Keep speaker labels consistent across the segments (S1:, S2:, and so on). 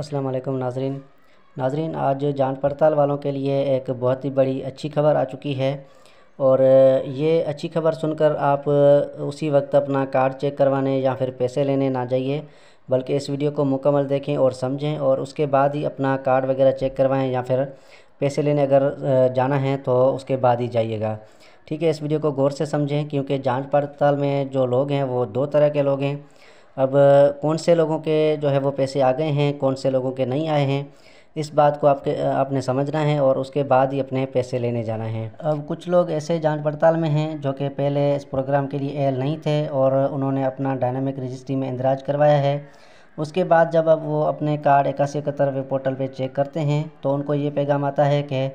S1: अस्सलाम वालेकुम नाजरीन नाजरीन आज जान पड़ताल वालों के लिए एक बहुत ही बड़ी अच्छी खबर आ चुकी है और ये अच्छी खबर सुनकर आप उसी वक्त अपना कार्ड चेक करवाने या फिर पैसे लेने ना जाइए बल्कि इस वीडियो को मुकम्मल देखें और समझें और उसके बाद ही अपना कार्ड वगैरह चेक करवाएं या फिर पैसे लेने अगर जाना है तो उसके बाद ही जाइएगा ठीक है इस वीडियो को गौर से समझें क्योंकि जाँच पड़ताल में जो लोग हैं वो दो तरह के लोग हैं अब कौन से लोगों के जो है वो पैसे आ गए हैं कौन से लोगों के नहीं आए हैं इस बात को आपके आपने समझना है और उसके बाद ही अपने पैसे लेने जाना है अब कुछ लोग ऐसे जांच पड़ताल में हैं जो कि पहले इस प्रोग्राम के लिए एल नहीं थे और उन्होंने अपना डायनामिक रजिस्ट्री में इंदराज करवाया है उसके बाद जब अब वो अपने कार्ड इक्यासी इकहत्तर वेब पोर्टल पे चेक करते हैं तो उनको ये पैगाम आता है कि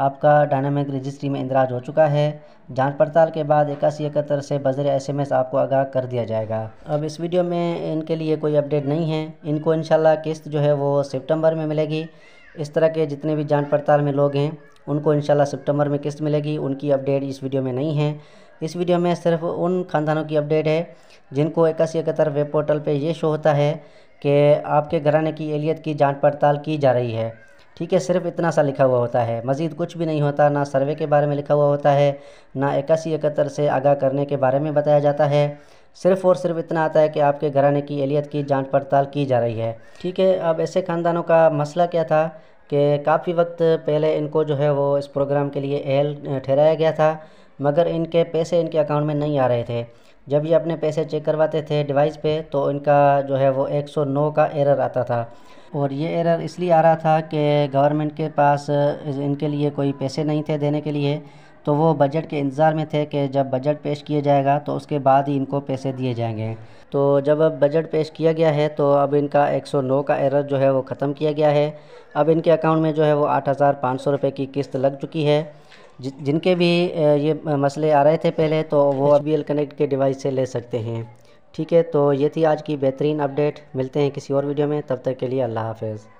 S1: आपका डायनामिक रजिस्ट्री में इंदराज हो चुका है जांच पड़ताल के बाद इक्यासी इकहत्तर से बजर एस आपको आगाह कर दिया जाएगा अब इस वीडियो में इनके लिए कोई अपडेट नहीं है इनको इनशाला किस्त जो है वो सितंबर में मिलेगी इस तरह के जितने भी जांच पड़ताल में लोग हैं उनको इनशाला सितंबर में किस्त मिलेगी उनकी अपडेट इस वीडियो में नहीं है इस वीडियो में सिर्फ उन खानदानों की अपडेट है जिनको इक्यासी इकहत्तर वेब पोर्टल पर यह शो होता है कि आपके घराने की एलियत की जाँच पड़ताल की जा रही है ठीक है सिर्फ इतना सा लिखा हुआ होता है मज़ीद कुछ भी नहीं होता ना सर्वे के बारे में लिखा हुआ होता है ना इक्यासी इकहत्तर से आगाह करने के बारे में बताया जाता है सिर्फ और सिर्फ इतना आता है कि आपके घराने की एलियत की जांच पड़ताल की जा रही है ठीक है अब ऐसे ख़ानदानों का मसला क्या था कि काफ़ी वक्त पहले इनको जो है वो इस प्रोग्राम के लिए एहल ठहराया गया था मगर इनके पैसे इनके अकाउंट में नहीं आ रहे थे जब ये अपने पैसे चेक करवाते थे डिवाइस पे तो इनका जो है वो 109 का एरर आता था और ये एरर इसलिए आ रहा था कि गवर्नमेंट के पास इनके लिए कोई पैसे नहीं थे देने के लिए तो वो बजट के इंतज़ार में थे कि जब बजट पेश किया जाएगा तो उसके बाद ही इनको पैसे दिए जाएंगे तो जब अब बजट पेश किया गया है तो अब इनका 109 का एरर जो है वो ख़त्म किया गया है अब इनके अकाउंट में जो है वो आठ हज़ार की किस्त लग चुकी है जिनके भी ये मसले आ रहे थे पहले तो वो अब बी कनेक्ट के डिवाइस से ले सकते हैं ठीक है तो ये थी आज की बेहतरीन अपडेट मिलते हैं किसी और वीडियो में तब तक के लिए अल्लाह हाफिज़